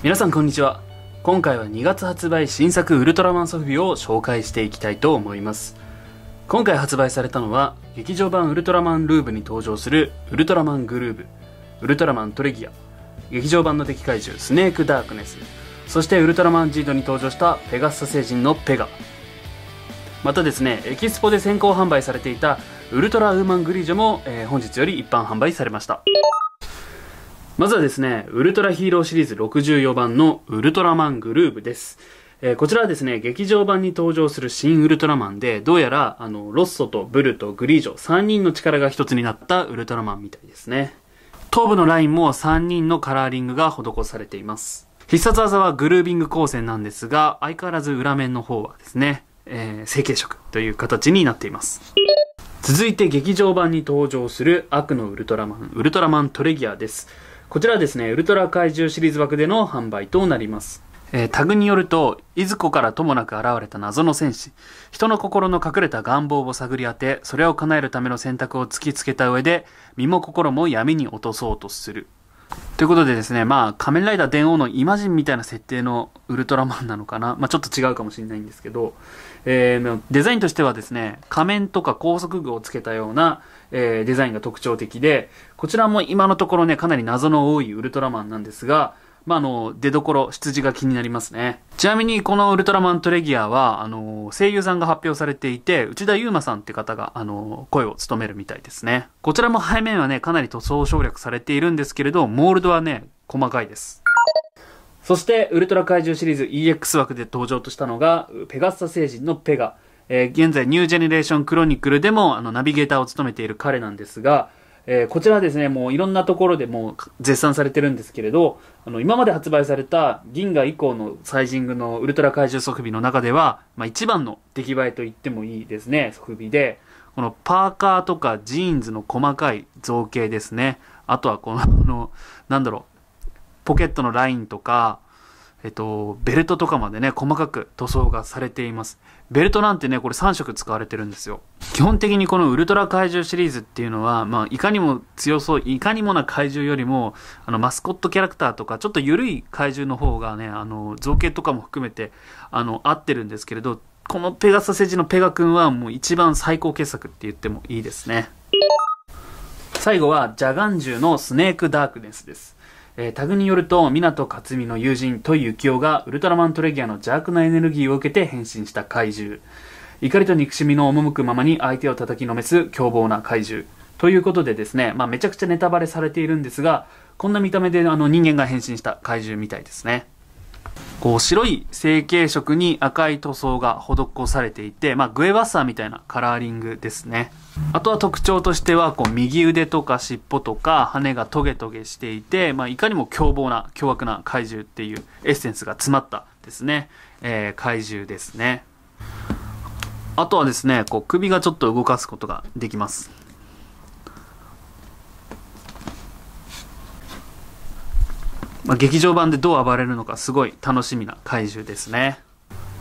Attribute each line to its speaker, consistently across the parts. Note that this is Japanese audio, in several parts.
Speaker 1: 皆さんこんにちは今回は2月発売新作ウルトラマンソフビを紹介していきたいと思います今回発売されたのは劇場版ウルトラマンルーブに登場するウルトラマングルーブウルトラマントレギア劇場版の敵怪獣スネークダークネスそしてウルトラマンジードに登場したペガッサ星人のペガまたですねエキスポで先行販売されていたウルトラウーマングリージョも、えー、本日より一般販売されましたまずはですね、ウルトラヒーローシリーズ64番のウルトラマングルーブです。えー、こちらはですね、劇場版に登場する新ウルトラマンで、どうやら、あの、ロッソとブルとグリージョ3人の力が一つになったウルトラマンみたいですね。頭部のラインも3人のカラーリングが施されています。必殺技はグルービング光線なんですが、相変わらず裏面の方はですね、えー、成形色という形になっています。続いて劇場版に登場する悪のウルトラマン、ウルトラマントレギアです。こちらはですね、ウルトラ怪獣シリーズ枠での販売となります。えー、タグによると、いずこからともなく現れた謎の戦士。人の心の隠れた願望を探り当て、それを叶えるための選択を突きつけた上で、身も心も闇に落とそうとする。ということでですね、まあ、仮面ライダー電王のイマジンみたいな設定のウルトラマンなのかな、まあ、ちょっと違うかもしれないんですけど、えー、デザインとしてはですね、仮面とか高速具をつけたような、えー、デザインが特徴的で、こちらも今のところね、かなり謎の多いウルトラマンなんですが、まあ、あの、出どころ、が気になりますね。ちなみに、このウルトラマントレギアは、あの、声優さんが発表されていて、内田祐馬さんって方が、あの、声を務めるみたいですね。こちらも背面はね、かなり塗装省略されているんですけれど、モールドはね、細かいです。そして、ウルトラ怪獣シリーズ EX 枠で登場としたのが、ペガッサ星人のペガ。えー、現在、ニュージェネレーションクロニクルでも、あの、ナビゲーターを務めている彼なんですが、えー、こちらですね、もういろんなところでもう絶賛されてるんですけれど、あの、今まで発売された銀河以降のサイジングのウルトラ怪獣即備の中では、まあ一番の出来栄えと言ってもいいですね、即備で、このパーカーとかジーンズの細かい造形ですね。あとはこ の、なんだろう、ポケットのラインとか、えっと、ベルトとかまでね、細かく塗装がされています。ベルトなんてね、これ3色使われてるんですよ。基本的にこのウルトラ怪獣シリーズっていうのは、まあ、いかにも強そう、いかにもな怪獣よりも、あの、マスコットキャラクターとか、ちょっと緩い怪獣の方がね、あの、造形とかも含めて、あの、合ってるんですけれど、このペガサ星ジのペガ君はもう一番最高傑作って言ってもいいですね。最後は、ジャガンジュのスネークダークネスです。えー、タグによると、港克美の友人、トイユキオが、ウルトラマントレギアの邪悪なエネルギーを受けて変身した怪獣。怒りと憎しみの赴くままに相手を叩きのめす凶暴な怪獣。ということでですね、まあ、めちゃくちゃネタバレされているんですが、こんな見た目であの人間が変身した怪獣みたいですね。こう白い成型色に赤い塗装が施されていて、まあ、グエバッサーみたいなカラーリングですね。あとは特徴としては、こう右腕とか尻尾とか羽がトゲトゲしていて、まあ、いかにも凶暴な、凶悪な怪獣っていうエッセンスが詰まったですね、えー、怪獣ですね。あとはですねこう首がちょっと動かすことができますまあ、劇場版でどう暴れるのかすごい楽しみな怪獣ですね。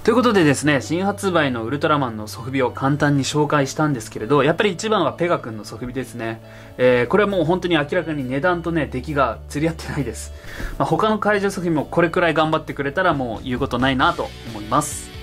Speaker 1: ということでですね、新発売のウルトラマンのソフビを簡単に紹介したんですけれど、やっぱり一番はペガ君のソフビですね。えー、これはもう本当に明らかに値段とね、出来が釣り合ってないです。まあ、他の怪獣ソフビもこれくらい頑張ってくれたらもう言うことないなと思います。